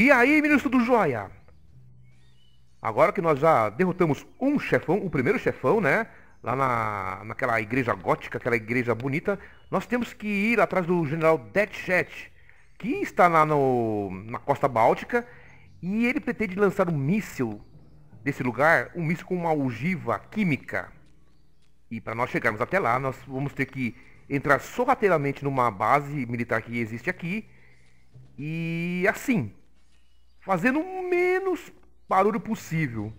E aí, ministro do Joia? Agora que nós já derrotamos um chefão, o primeiro chefão, né? Lá na, naquela igreja gótica, aquela igreja bonita, nós temos que ir atrás do general Deadshot, que está lá no, na costa báltica, e ele pretende lançar um míssil desse lugar, um míssil com uma ogiva química. E para nós chegarmos até lá, nós vamos ter que entrar sorrateiramente numa base militar que existe aqui. E assim, fazendo o menos barulho possível.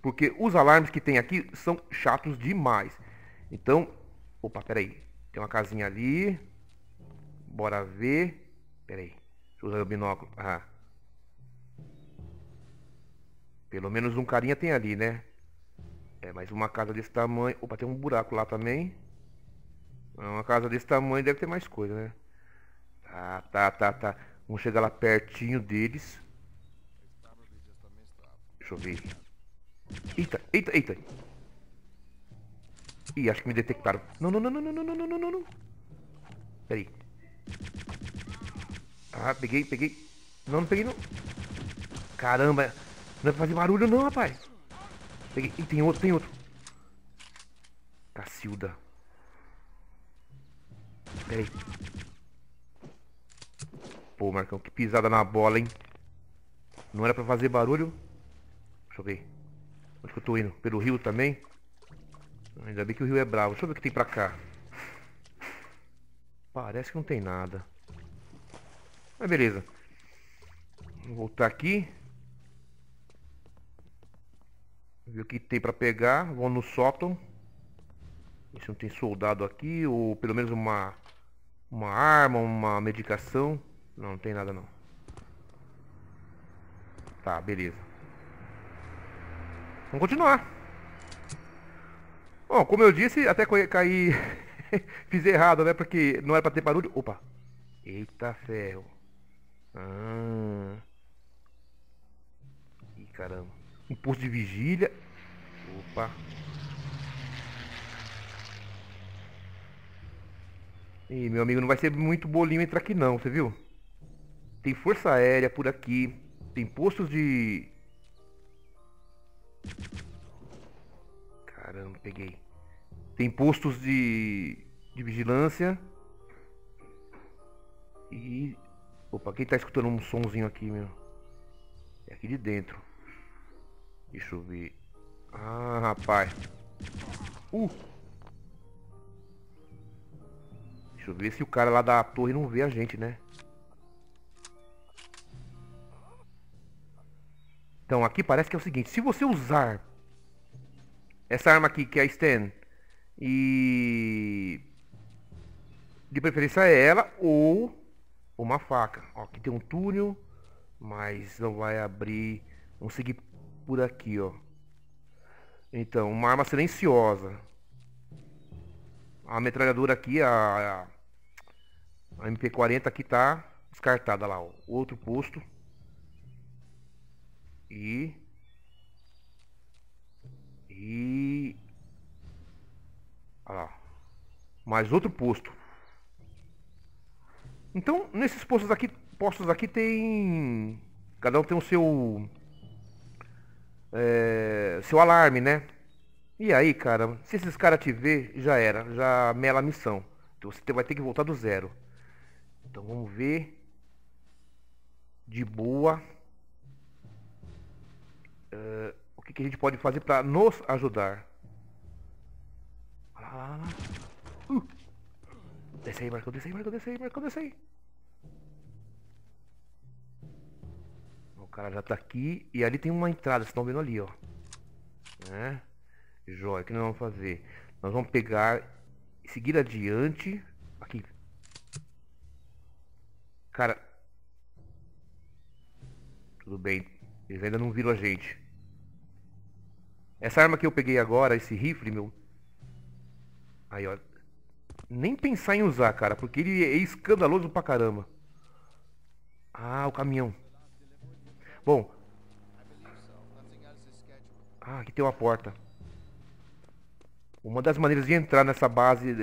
Porque os alarmes que tem aqui são chatos demais. Então, opa, peraí. Tem uma casinha ali. Bora ver. Peraí. Deixa eu usar o binóculo. Ah. Pelo menos um carinha tem ali, né? É, mas uma casa desse tamanho... Opa, tem um buraco lá também. É, uma casa desse tamanho deve ter mais coisa, né? Tá, tá, tá, tá. Vamos chegar lá pertinho deles. Deixa eu ver. Eita, eita, eita. Ih, acho que me detectaram. Não, não, não, não, não, não, não, não, não. Pera aí. Ah, peguei, peguei. Não, não peguei não. Caramba. Não é pra fazer barulho não, rapaz. Peguei. Ih, tem outro, tem outro. Cacilda. Pera aí. Pô, Marcão, que pisada na bola, hein? Não era pra fazer barulho. Deixa eu ver. Onde que eu tô indo? Pelo rio também? Ainda bem que o rio é bravo. Deixa eu ver o que tem pra cá. Parece que não tem nada. Mas beleza. Vou voltar aqui. Ver o que tem pra pegar. Vou no sótão. Ver se não tem soldado aqui. Ou pelo menos uma, uma arma, uma medicação. Não, não tem nada não. Tá, beleza. Vamos continuar. Bom, como eu disse, até caí... Fiz errado, né? Porque não era pra ter barulho. Opa. Eita ferro. Ah. Ih, caramba. Um posto de vigília. Opa. Ih, meu amigo, não vai ser muito bolinho entrar aqui não, você viu? Tem força aérea por aqui. Tem postos de eu não peguei. Tem postos de, de vigilância. E. Opa, quem tá escutando um sonzinho aqui, meu? É aqui de dentro. Deixa eu ver. Ah, rapaz. Uh! Deixa eu ver se o cara lá da torre não vê a gente, né? Então, aqui parece que é o seguinte. Se você usar essa arma aqui, que é a Stan, e de preferência ela ou uma faca. Ó, aqui tem um túnel, mas não vai abrir. Vamos seguir por aqui, ó. Então, uma arma silenciosa. A metralhadora aqui, a, a MP40 aqui tá descartada lá, ó. Outro posto. E e... Olha lá. Mais outro posto. Então, nesses postos aqui, postos aqui tem... Cada um tem o seu... É, seu alarme, né? E aí, cara, se esses caras te ver, já era, já mela a missão. Então você vai ter que voltar do zero. Então vamos ver. De boa. Uh, que, que a gente pode fazer para nos ajudar. Olha lá, lá, lá. Uh. Desce aí, Marcão, desce aí, Marcão, desce aí, Marcão, desce aí. O cara já tá aqui e ali tem uma entrada, vocês estão vendo ali, ó. Né? Joia, o que nós vamos fazer? Nós vamos pegar e seguir adiante. Aqui. Cara. Tudo bem, eles ainda não viram a gente. Essa arma que eu peguei agora, esse rifle, meu... Aí, ó. Nem pensar em usar, cara, porque ele é escandaloso pra caramba. Ah, o caminhão. Bom. Ah, aqui tem uma porta. Uma das maneiras de entrar nessa base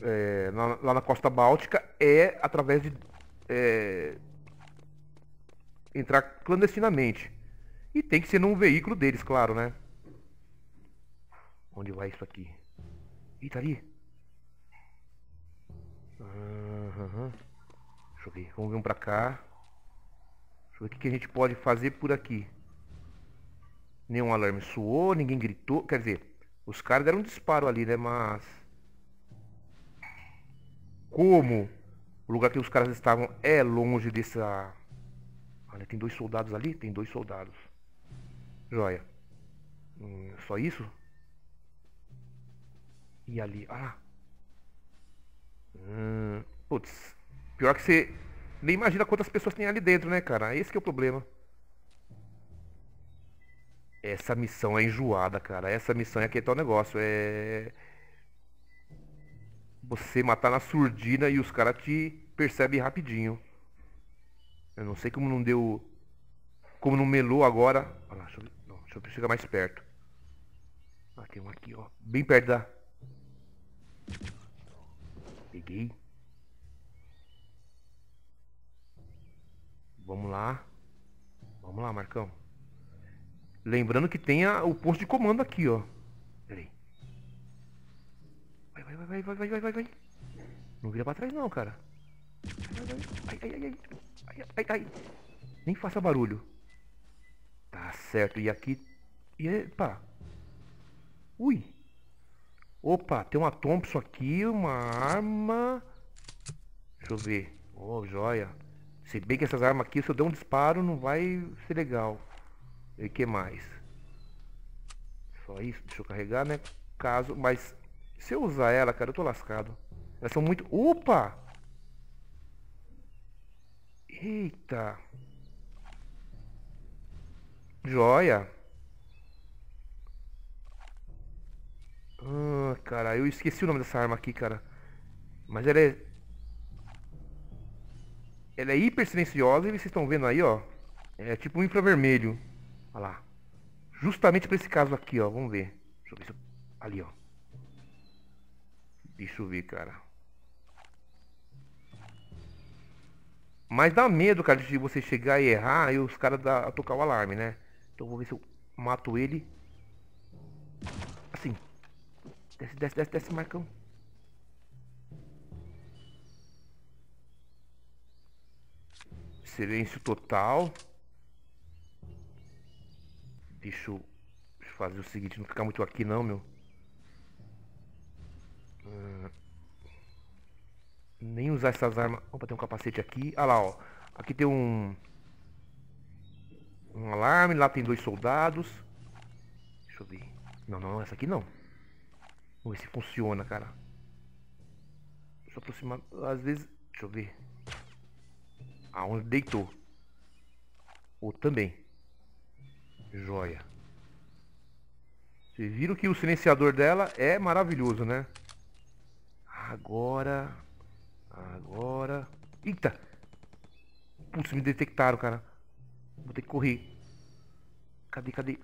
é, lá, lá, na costa báltica é através de... É, entrar clandestinamente. E tem que ser num veículo deles, claro, né? Onde vai isso aqui? Ih, tá ali. Uhum. Deixa eu ver. Vamos vir um pra cá. Deixa eu ver o que, a gente pode fazer por aqui. Nenhum alarme soou, ninguém gritou. Quer dizer, os caras deram um disparo ali, né? Mas... Como o lugar que os caras estavam é longe dessa... Olha, tem dois soldados ali? Tem dois soldados. Joia. Hum, só isso? E ali. Ah! Hum, putz. Pior que você nem imagina quantas pessoas tem ali dentro, né, cara? Esse é o problema. Essa missão é enjoada, cara. Essa missão é aquele tal negócio. É. Você matar na surdina e os caras te percebem rapidinho. Eu não sei como não deu. Como não melou agora. Olha lá, deixa eu, não, deixa eu chegar mais perto. Ah, tem um aqui, ó. Bem perto da, Peguei. Vamos lá. Vamos lá, Marcão. Lembrando que tem a, o posto de comando aqui, ó. Peraí. Vai, vai, vai, vai, vai, vai, vai, vai. Não vira pra trás não, cara. Ai, ai, ai, ai. Ai, ai, Nem faça barulho. Tá certo. E aqui... E, é, pá. Ui. Opa, tem uma Thompson aqui, uma arma. Deixa eu ver. Oh, joia. Se bem que essas armas aqui, se eu der um disparo, não vai ser legal. E que mais? Só isso. Deixa eu carregar, né? Caso, mas se eu usar ela, cara, eu tô lascado. Elas são muito... Opa! Eita! Joia! Hum cara. Eu esqueci o nome dessa arma aqui, cara. Mas ela é... Ela é hiper silenciosa e vocês estão vendo aí, ó. É tipo um infravermelho. Olha lá. Justamente pra esse caso aqui, ó. Vamos ver. Deixa eu ver se Ali, ó. Deixa eu ver, cara. Mas dá medo, cara, de você chegar e errar e os caras tocar o alarme, né? Então vou ver se eu mato ele. Desce, desce, desce, desce, Marcão. Silêncio total. Deixa eu fazer o seguinte, não ficar muito aqui não, meu. Hum. Nem usar essas armas. Opa, tem um capacete aqui. Ah lá, ó. Aqui tem um... Um alarme, lá tem dois soldados. Deixa eu ver. Não, não, essa aqui não. Vamos ver se funciona, cara. Deixa eu aproximar. Às vezes. Deixa eu ver. aonde ah, deitou. ou também. Joia. Vocês viram que o silenciador dela é maravilhoso, né? Agora. Agora. Eita! Putz, me detectaram, cara. Vou ter que correr. Cadê, cadê?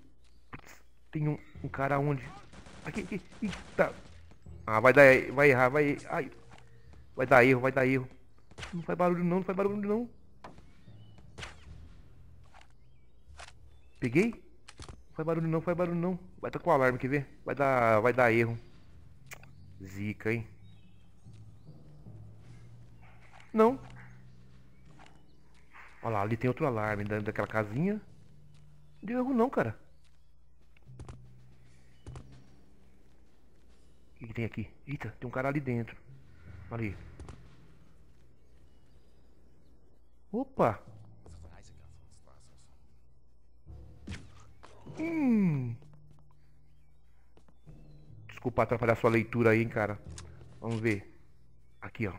Putz, tem um, um cara onde? Aqui, aqui. Eita. Ah, vai dar. Vai errar, vai. Ai. Vai dar erro, vai dar erro. Não faz barulho não, não faz barulho não. Peguei? Não faz barulho não, faz barulho não. Vai tá com alarme, quer ver? Vai dar. Vai dar erro. Zica, hein? Não. Olha lá, ali tem outro alarme da, daquela casinha. Não deu erro não, cara. O que tem aqui? Eita, tem um cara ali dentro. Ali. Opa! Hum. Desculpa atrapalhar sua leitura aí, hein, cara. Vamos ver. Aqui, ó.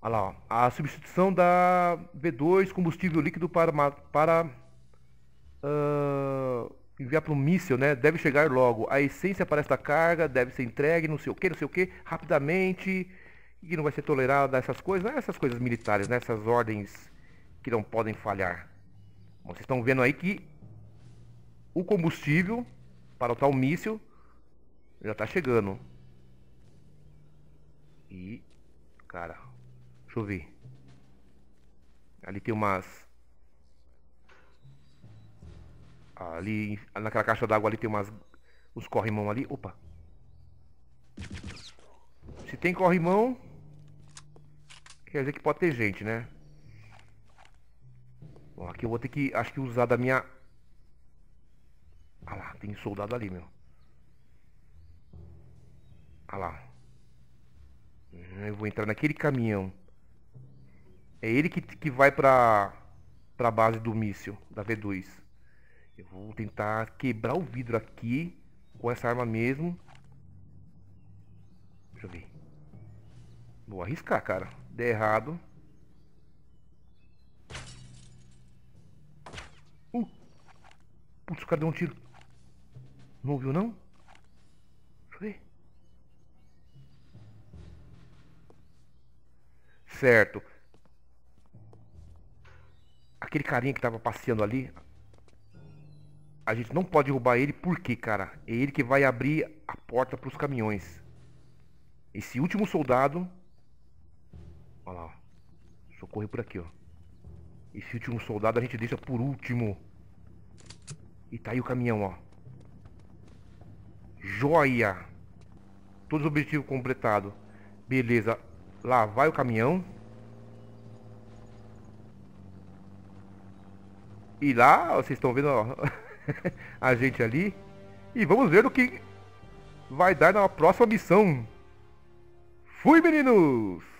Olha lá, ó. A substituição da B2, combustível líquido para... para uh, enviar para um míssil, né? Deve chegar logo. A essência para esta carga deve ser entregue, não sei o que, não sei o que, rapidamente. E não vai ser tolerada essas coisas, né? essas coisas militares, né? Essas ordens que não podem falhar. Bom, vocês estão vendo aí que o combustível para o tal míssil já está chegando. E, cara, deixa eu ver. Ali tem umas Ali, naquela caixa d'água ali tem umas, Os corrimão ali. Opa. Se tem corrimão, quer dizer que pode ter gente, né? Bom, aqui eu vou ter que, acho que usar da minha... Ah lá, tem soldado ali, meu. Ah lá. Eu vou entrar naquele caminhão. É ele que, que vai pra, pra base do míssil, da V2. Eu vou tentar quebrar o vidro aqui com essa arma mesmo. Deixa eu ver. Vou arriscar, cara. Der errado. Uh! Putz, o cara deu um tiro. Não ouviu, não? Deixa eu ver. Certo. Aquele carinha que tava passeando ali, a gente não pode roubar ele porque, cara, é ele que vai abrir a porta para os caminhões. Esse último soldado... Olha lá, ó. Socorre por aqui, ó. Esse último soldado a gente deixa por último. E tá aí o caminhão, ó. Joia! Todos os objetivos completados. Beleza. Lá vai o caminhão. E lá, vocês estão vendo, ó. a gente ali. E vamos ver o que vai dar na próxima missão. Fui, meninos!